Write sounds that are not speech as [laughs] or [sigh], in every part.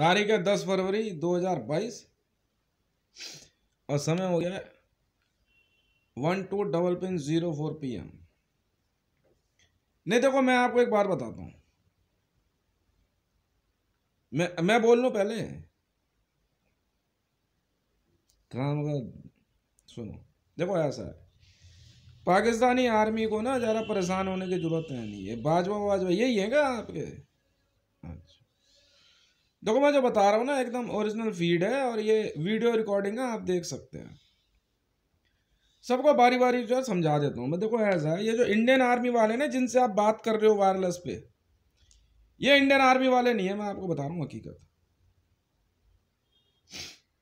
तारीख है दस फरवरी दो हजार बाईस और समय हो गया वन टू डबल पिन ज़ीरो फोर पी एम नहीं देखो मैं आपको एक बार बताता हूँ मैं मैं बोल लू पहले काम का सुनो देखो ऐसा है पाकिस्तानी आर्मी को ना ज़्यादा परेशान होने की ज़रूरत है नहीं है बाजवा वाजवा यही है क्या आपके देखो मैं जो बता रहा हूँ ना एकदम ओरिजिनल फीड है और ये वीडियो रिकॉर्डिंग है आप देख सकते हैं सबको बारी बारी जो है समझा देता हूँ मैं देखो ऐसा ये जो इंडियन आर्मी वाले ना जिनसे आप बात कर रहे हो वायरलेस पे ये इंडियन आर्मी वाले नहीं है मैं आपको बता रहा हूँ हकीकत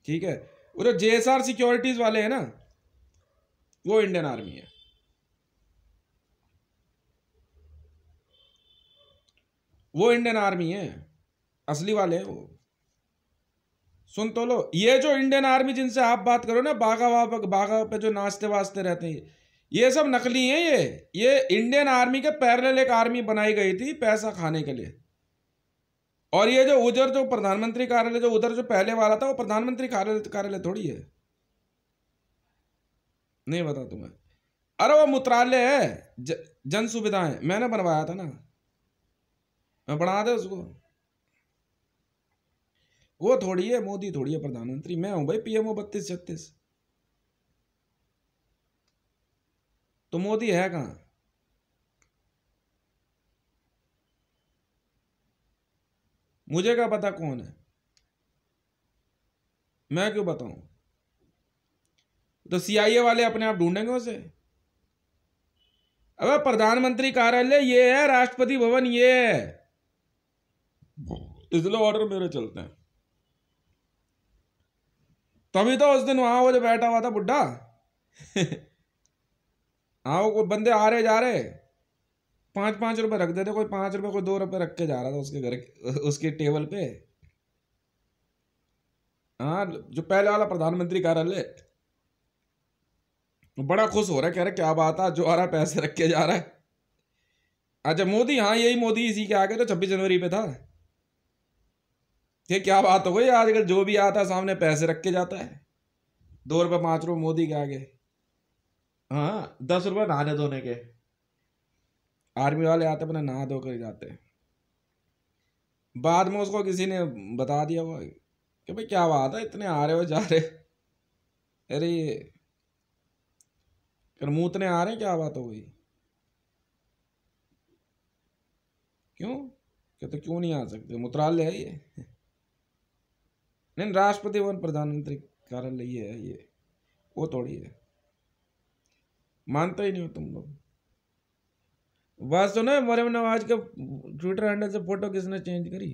ठीक है वो जो जे सिक्योरिटीज़ वाले हैं ना वो इंडियन आर्मी है वो इंडियन आर्मी है असली वाले हैं वो सुन तो लो ये जो इंडियन आर्मी जिनसे आप बात करो ना बाघा वाह बाघा पे जो नाचते वाचते रहते हैं ये सब नकली हैं ये ये इंडियन आर्मी के पैरल एक आर्मी बनाई गई थी पैसा खाने के लिए और ये जो उधर जो प्रधानमंत्री कार्यालय जो उधर जो पहले वाला था वो प्रधानमंत्री कार्यालय कार्यालय थोड़ी है नहीं बता तुम्हें अरे वो मूत्रालय है ज, जन सुविधाएं मैंने बनवाया था ना मैं बढ़ा दे उसको वो थोड़ी है मोदी थोड़ी है प्रधानमंत्री मैं हूं भाई पीएमओ बत्तीस छत्तीस तो मोदी है कहा मुझे क्या पता कौन है मैं क्यों बताऊं तो सीआईए वाले अपने आप ढूंढेंगे उसे अब प्रधानमंत्री कार्यालय ये है राष्ट्रपति भवन ये है इसलिए ऑर्डर मेरे चलते हैं तभी तो उस दिन वहां वो जो बैठा हुआ था बुढ़ा [laughs] हाँ वो कोई बंदे आ रहे जा रहे पांच पांच रुपए रख देते कोई पांच रुपए कोई दो रुपए रख के जा रहा था उसके घर उसके टेबल पे हाँ जो पहले वाला प्रधानमंत्री कार्यालय बड़ा खुश हो रहा है कह रहा क्या बात है जो आ रहा है पैसे रख के जा रहा है अच्छा मोदी हाँ यही मोदी इसी के आगे तो छब्बीस जनवरी पे था ये क्या बात हो गई आजकल जो भी आता है सामने पैसे रख के जाता है दो रुपये पाँच रुपये मोदी के आगे हाँ दस रुपये नहाने धोने के आर्मी वाले आते अपने नहा धो कर जाते हैं बाद में उसको किसी ने बता दिया वो कि भाई क्या बात है इतने आ रहे हो जा रहे अरे करमूतने आ रहे क्या बात हो गई क्यों कहते क्यों नहीं आ सकते मूत्रालय है ये नहीं राष्ट्रपति भवन प्रधानमंत्री कार्यालय ये है ये वो थोड़ी है मानता ही नहीं हो तुम लोग बात सुनो मरियम नवाज के ट्विटर हैंडल से फोटो किसने चेंज करी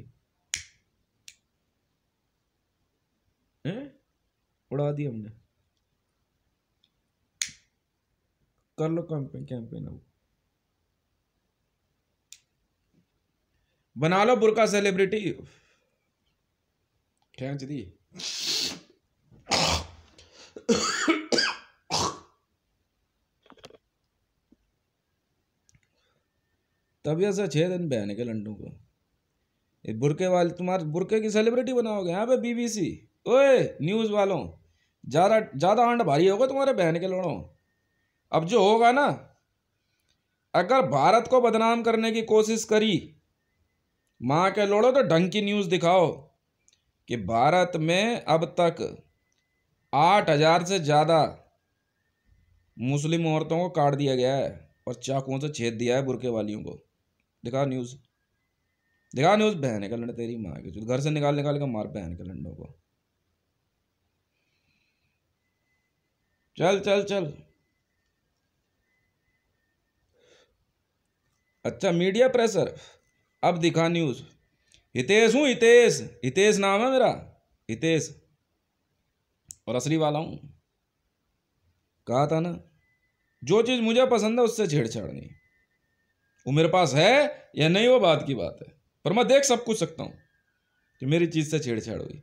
है उड़ा दी हमने कर लो कैंपेन कैंपेन अब बना लो बुरका सेलिब्रिटी खींच दी तबियत से छह दिन बहने के लंडू को ये बुरके वाले तुम्हारे बुरके की सेलिब्रिटी बनाओगे यहाँ पे बीबीसी ओए न्यूज़ वालों ज़्यादा ज़्यादा अंड भारी होगा तुम्हारे बहन के लड़ो अब जो होगा ना अगर भारत को बदनाम करने की कोशिश करी माँ के लोड़ो तो ढंग की न्यूज़ दिखाओ कि भारत में अब तक आठ हज़ार से ज़्यादा मुस्लिम औरतों को काट दिया गया है और चाकुओं से छेद दिया है बुरके वालियों को दिखा न्यूज़ दिखा न्यूज़ बहन का लंड तेरी माँ के घर से निकाल निकाल के मार बहन के लंडों को चल चल चल अच्छा मीडिया प्रेशर अब दिखा न्यूज़ हितेश हूँ हितेश हितेश नाम है मेरा हितेश और असली वाला हूँ कहा था ना जो चीज़ मुझे पसंद है उससे छेड़छाड़ नहीं वो मेरे पास है या नहीं वो बात की बात है पर मैं देख सब कुछ सकता हूँ कि मेरी चीज़ से छेड़छाड़ हुई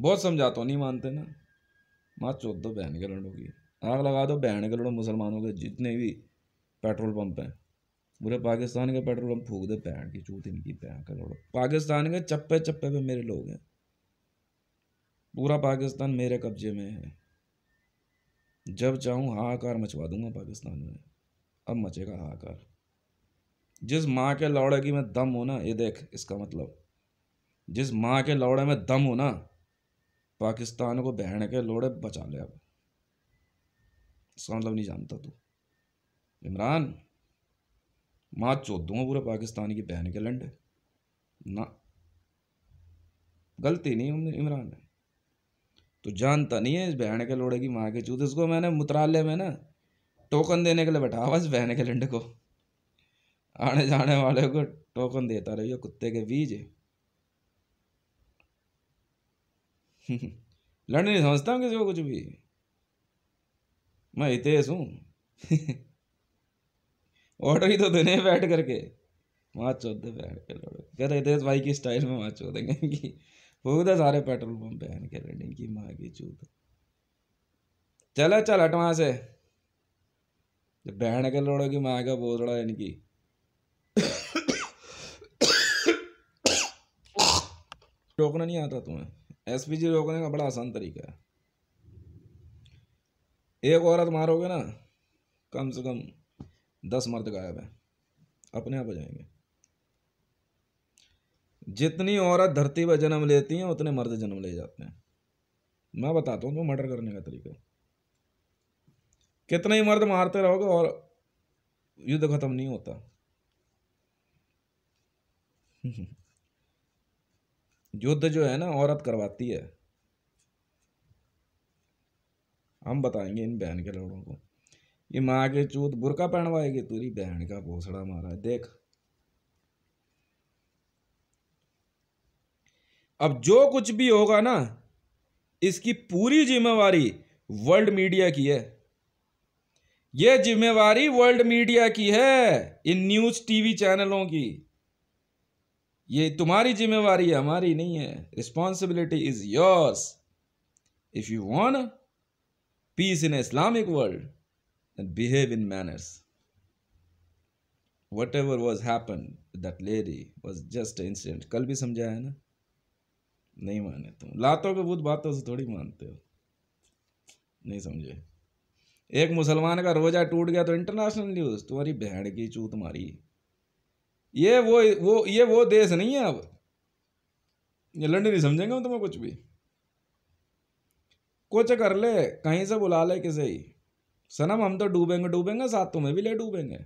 बहुत समझाता हूँ नहीं मानते ना माँ चौदह दो बहन के लड़ोगी आग लगा दो बहन के लड़ो मुसलमानों के जितने भी पेट्रोल पंप हैं पूरे पाकिस्तान के पेट्रोल पंप फूक दे पैंट की चूत इनकी पैंट करोड़ों पाकिस्तान के चप्पे चप्पे पे मेरे लोग हैं पूरा पाकिस्तान मेरे कब्जे में है जब चाहूँ हाहाकार मचवा दूंगा पाकिस्तान में अब मचेगा हाहाकार जिस माँ के लौड़े की मैं दम हूँ ना ये देख इसका मतलब जिस माँ के लौड़े में दम हूँ ना पाकिस्तान को बहन के लौड़े बचा ले अब इसका मतलब नहीं जानता तू इमरान मां चौदों पूरा पाकिस्तान की बैन के लंड ना गलती नहीं इमरान ने तो जानता नहीं है इस बहन के लोड़े की माँ के चूत इसको मैंने मुत्रालय में ना टोकन देने के लिए बैठा हुआ इस बहन के लंड को आने जाने वाले को टोकन देता रहिए कुत्ते के बीज लंड नहीं समझता हूँ किसी को कुछ भी मैं इतेश हूँ ऑर्डर ही तो देने बैठ करके वहाँ चौदह दे बहन के लड़ो कह रितेश भाई की स्टाइल में वहाँ चौदह देंगे कि फूक सारे पेट्रोल पंप पहन के लड़ने की माँ की चूत चला चल हट वहाँ से बहन के लोड़ो की माँ का बोल रहा है इनकी रोकना नहीं आता तुम्हें एस पी जी रोकने का बड़ा आसान तरीका है एक औरत मारोगे ना कम से कम दस मर्द गायब हैं अपने आप हो जाएंगे जितनी औरत धरती पर जन्म लेती हैं उतने मर्द जन्म ले जाते हैं मैं बताता हूँ तुम्हें मर्डर करने का तरीका कितने ही मर्द मारते रहोगे और युद्ध खत्म नहीं होता [laughs] युद्ध जो है ना औरत करवाती है हम बताएंगे इन बहन के लड़कों को ये माँ के चूत बुरका पहनवाएगी तेरी बहन का भोसडा मारा देख अब जो कुछ भी होगा ना इसकी पूरी जिम्मेवारी वर्ल्ड मीडिया की है यह जिम्मेवारी वर्ल्ड मीडिया की है इन न्यूज टीवी चैनलों की ये तुम्हारी जिम्मेवारी है हमारी नहीं है responsibility is yours if you want peace in Islamic world and behave in manners. Whatever was happened with that lady was just an incident. कल भी समझाया है ना नहीं माने तुम लातों के बहुत बातों से थोड़ी मानते हो नहीं समझे एक मुसलमान का रोजा टूट गया तो इंटरनेशनल न्यूज़ तुम्हारी बहन की चू तुम्हारी ये वो वो ये वो देश नहीं है अब ये लंडन नहीं समझेंगे तुम्हें कुछ भी कुछ कर ले कहीं से बुला ले किसे ही सनम हम तो डूबेंगे डूबेंगे साथ तुम्हें भी ले डूबेंगे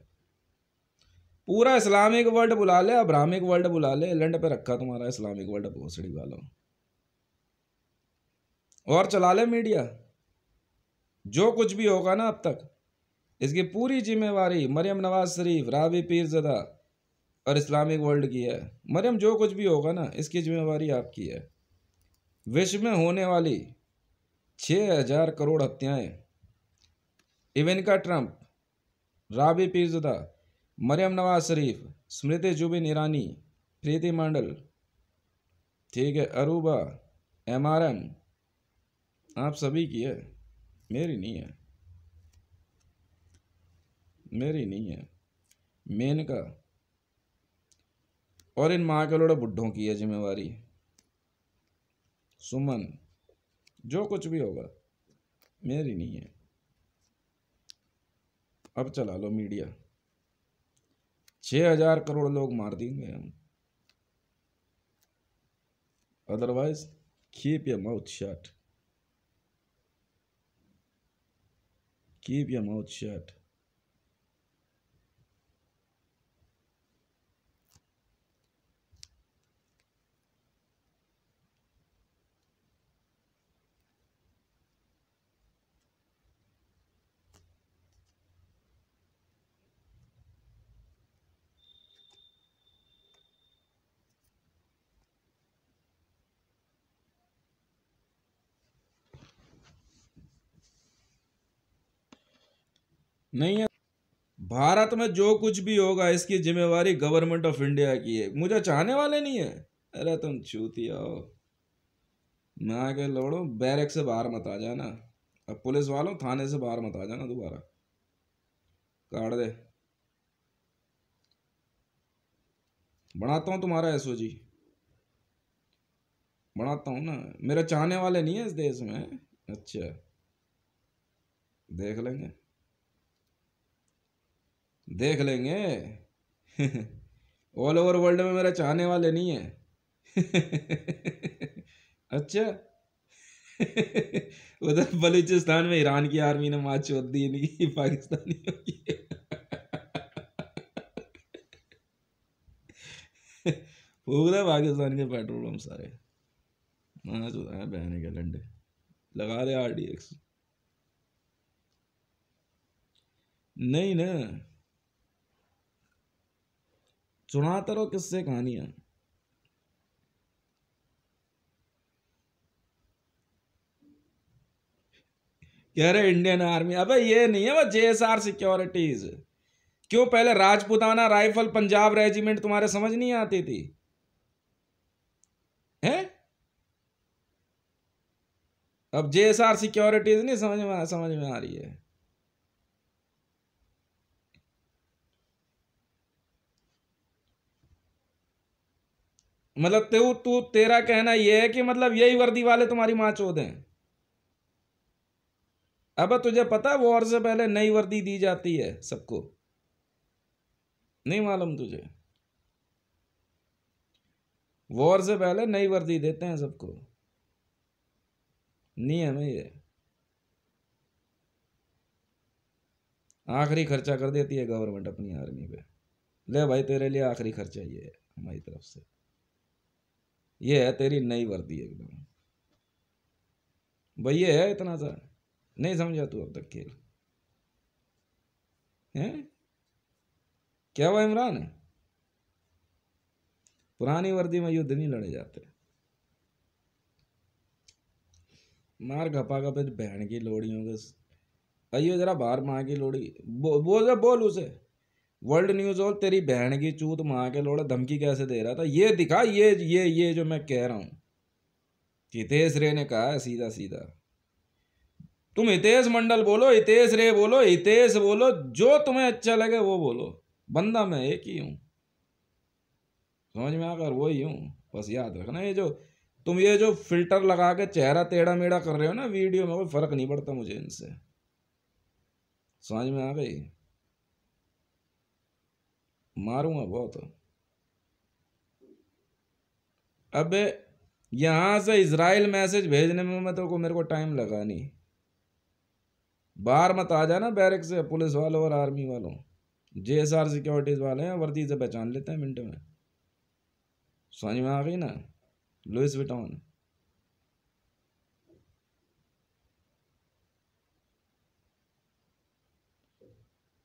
पूरा इस्लामिक वर्ल्ड बुला ले अब्राहमिक वर्ल्ड बुला ले लैंड पे रखा तुम्हारा इस्लामिक वर्ल्ड भोसड़ी वालों और चला ले मीडिया जो कुछ भी होगा ना अब तक इसकी पूरी जिम्मेवारी मरियम नवाज शरीफ रावी पीरजदा और इस्लामिक वर्ल्ड की है मरियम जो कुछ भी होगा ना इसकी जिम्मेवारी आपकी है विश्व में होने वाली छः हज़ार करोड़ हत्याएं इवेनका ट्रंप राबी पीजदा मरियम नवाज शरीफ स्मृति जुबिन ईरानी प्रीति मंडल ठीक है अरूबा एम आर एम आप सभी की है मेरी नहीं है मेरी नहीं है मेन का और इन माँ के लोड़े बुढ़ों की है जिम्मेवारी सुमन जो कुछ भी होगा मेरी नहीं है अब चला लो मीडिया छह हजार करोड़ लोग मार देंगे हम otherwise keep your mouth shut keep your mouth shut नहीं है भारत में जो कुछ भी होगा इसकी जिम्मेवारी गवर्नमेंट ऑफ इंडिया की है मुझे चाहने वाले नहीं है अरे तुम चूती हो मैं आके लौड़ो बैरक से बाहर मत आ जाना अब पुलिस वालों थाने से बाहर मत आ जाना दोबारा काट दे बनाता हूँ तुम्हारा एसओ जी बनाता हूँ ना मेरे चाहने वाले नहीं है इस देश में अच्छा देख लेंगे देख लेंगे ऑल ओवर वर्ल्ड में मेरा चाहने वाले नहीं है अच्छा उधर बलूचिस्तान में ईरान की आर्मी ने मार छोड़ दी नहीं पाकिस्तानी फूक रहे पाकिस्तान के पेट्रोल पंप सारे तो है बहने के लंडे लगा दे आर डी एक्स नहीं ना सुना और किससे कहानियां कह रहे इंडियन आर्मी अबे ये नहीं है वो जे एस आर सिक्योरिटीज क्यों पहले राजपुताना राइफल पंजाब रेजिमेंट तुम्हारे समझ नहीं आती थी है अब जे एस आर सिक्योरिटीज नहीं समझ में समझ में आ रही है मतलब तू तू तेरा कहना यह है कि मतलब यही वर्दी वाले तुम्हारी माँ चौदह हैं अब तुझे पता वॉर से पहले नई वर्दी दी जाती है सबको नहीं मालूम तुझे वॉर से पहले नई वर्दी देते हैं सबको नियम है ये आखिरी खर्चा कर देती है गवर्नमेंट अपनी आर्मी पे ले भाई तेरे लिए आखिरी खर्चा ये है हमारी तरफ से ये है तेरी नई वर्दी एकदम भाई ये है इतना सा नहीं समझा तू अब तक खेल है क्या हुआ इमरान पुरानी वर्दी में युद्ध नहीं लड़े जाते मार घपा का बहन तो की लोड़ियों के अयो जरा बाहर मां की लोड़ी बो, बोल बोल उसे वर्ल्ड न्यूज़ और तेरी बहन की चूत मां के लोड़ा धमकी कैसे दे रहा था ये दिखा ये ये ये जो मैं कह रहा हूं हितेश रे ने कहा सीधा सीधा तुम हितेश मंडल बोलो हितेश रे बोलो हितेश बोलो जो तुम्हें अच्छा लगे वो बोलो बंदा मैं एक ही हूं समझ में आकर वो ही हूँ बस याद रखना ये जो तुम ये जो फिल्टर लगा के चेहरा टेढ़ा मेढ़ा कर रहे हो ना वीडियो में कोई फ़र्क नहीं पड़ता मुझे इनसे समझ में आ गई मारूंगा बहुत अब यहाँ से इसराइल मैसेज भेजने में मैं तो को मेरे को टाइम लगा नहीं बाहर मत आ जाना बैरक से पुलिस वालों और आर्मी वालों जे एस आर सिक्योरिटीज़ वाले हैं वर्दी से पहचान लेते हैं मिनट में समझ में आ गई ना लुइस विटॉन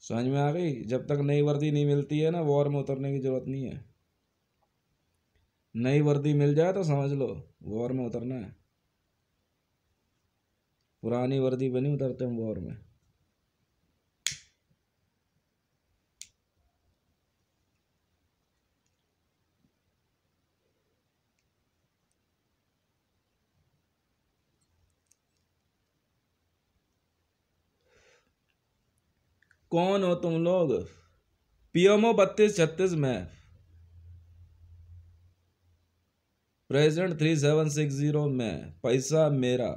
समझ में आ गई जब तक नई वर्दी नहीं मिलती है ना वॉर में उतरने की ज़रूरत नहीं है नई वर्दी मिल जाए तो समझ लो वॉर में उतरना है पुरानी वर्दी पर नहीं उतरते हम वॉर में कौन हो तुम लोग पीएमओ बत्तीस छत्तीस में present three seven six zero में पैसा मेरा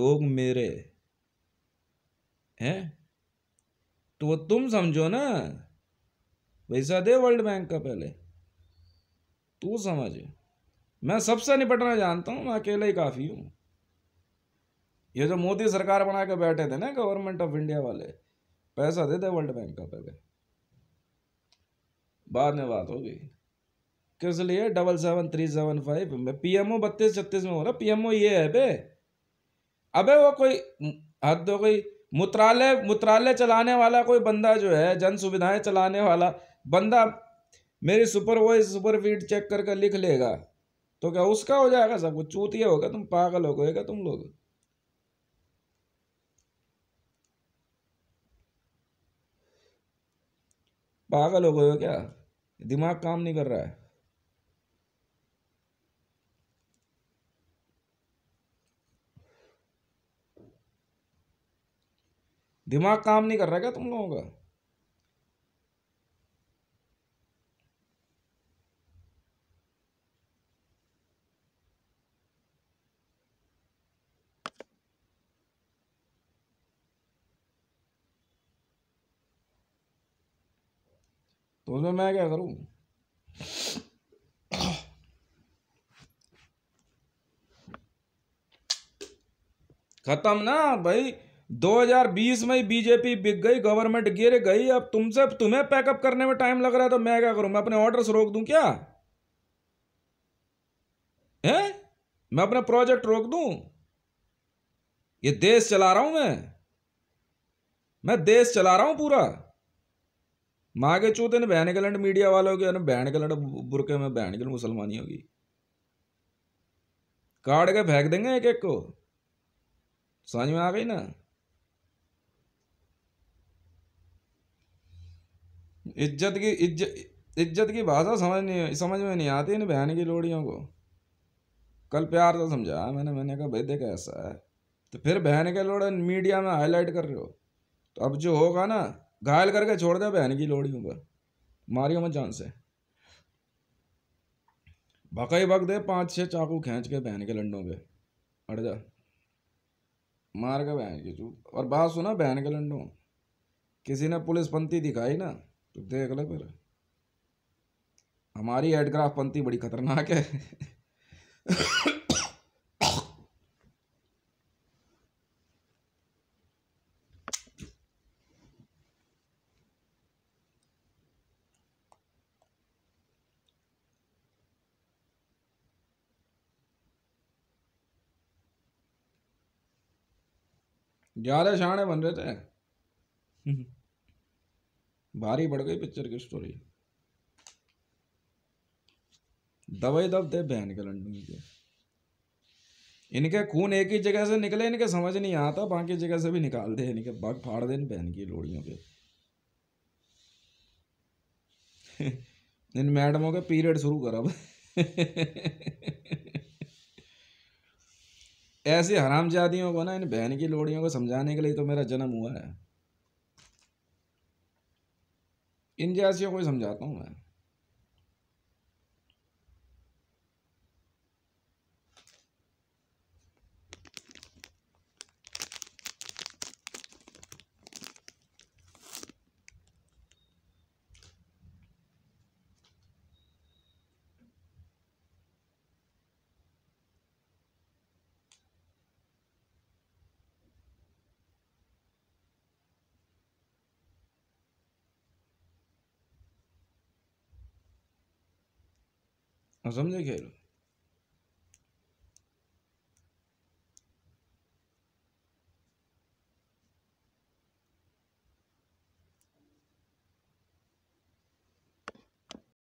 लोग मेरे हैं तो वो तुम समझो ना पैसा दे वर्ल्ड बैंक का पहले तू समझ मैं सबसे निपटना जानता हूं मैं अकेला ही काफ़ी हूं ये जो मोदी सरकार बना के बैठे थे ना गवर्नमेंट ऑफ इंडिया वाले पैसा दे दे वर्ल्ड बैंक का पहले बाद में बात हो गई किस लिए double seven three seven five में पी एम ओ बत्तीस छत्तीस में हो रहा पी एम ओ ये है बे अबे वो कोई हद दो कोई मूत्रालय मुत्रालय चलाने वाला कोई बंदा जो है जन सुविधाएं चलाने वाला बंदा मेरी super voice super feed check करके लिख लेगा तो क्या उसका हो जाएगा सब कुछ चूतिया होगा तुम पागल हो गएगा तुम लोग पागल हो गए हो क्या दिमाग काम नहीं कर रहा है दिमाग काम नहीं कर रहा है क्या तुम लोगों का उसमें मैं क्या करूँ खत्म ना भाई 2020 में बीजेपी बिक गई गवर्नमेंट गिर गई अब तुमसे तुम्हें पैकअप करने में टाइम लग रहा है तो मैं क्या करूं मैं अपने ऑर्डर्स रोक दूं क्या है मैं अपने प्रोजेक्ट रोक दूं ये देश चला रहा हूं मैं मैं देश चला रहा हूं पूरा माँ के चूते ने बहन गलंड मीडिया वालों के बहन गलंड बुरके में बहन गल मुसलमानी होगी काट के फेंक देंगे एक एक को समझ में आ गई ना इज्जत की इज्जत इज्जत की भाषा समझ नहीं समझ में नहीं आती इन बहन की लोड़ियों को कल प्यार से समझा मैंने मैंने कहा भाई देखा ऐसा है तो फिर बहन के लोड़े मीडिया में हाईलाइट कर रहे हो तो अब जो होगा ना घायल करके छोड़ दे बहन की लोड़ियों पर मारियो मत जान से बकई बक दे पाँच छः चाकू खींच के बहन के लंडों पे अड़ जा मार के बहन की चू और बात सुना बहन के लंडों किसी ने पुलिस पंथी दिखाई ना तो देख ले फिर हमारी हेडग्राफ पंथी बड़ी खतरनाक है ज़्यादा शाणे बन रहे थे भारी हम्म। बढ़ गई पिक्चर की स्टोरी दबे दब दे बहन के लंडन के इनके खून एक ही जगह से निकले इनके समझ नहीं आता बाकी जगह से भी निकाल दे इनके बग फाड़ दे बहन की लोड़ियों के [laughs] इन मैडमों के पीरियड शुरू कर [laughs] ऐसे हरामजादियों को ना इन बहन की लोड़ियों को समझाने के लिए तो मेरा जन्म हुआ है इन जैसियों को समझाता हूँ मैं समझे खेल